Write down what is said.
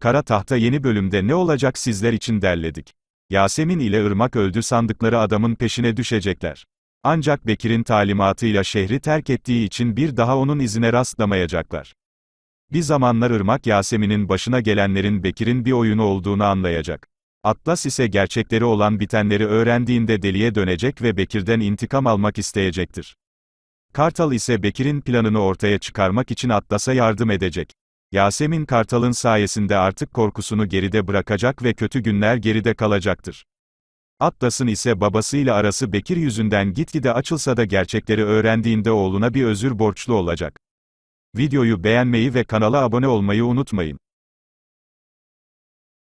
Kara Tahta yeni bölümde ne olacak sizler için derledik. Yasemin ile Irmak öldü sandıkları adamın peşine düşecekler. Ancak Bekir'in talimatıyla şehri terk ettiği için bir daha onun izine rastlamayacaklar. Bir zamanlar Irmak Yasemin'in başına gelenlerin Bekir'in bir oyunu olduğunu anlayacak. Atlas ise gerçekleri olan bitenleri öğrendiğinde deliye dönecek ve Bekir'den intikam almak isteyecektir. Kartal ise Bekir'in planını ortaya çıkarmak için Atlas'a yardım edecek. Yasemin Kartal'ın sayesinde artık korkusunu geride bırakacak ve kötü günler geride kalacaktır. Atlas'ın ise babasıyla arası Bekir yüzünden gitgide açılsa da gerçekleri öğrendiğinde oğluna bir özür borçlu olacak. Videoyu beğenmeyi ve kanala abone olmayı unutmayın.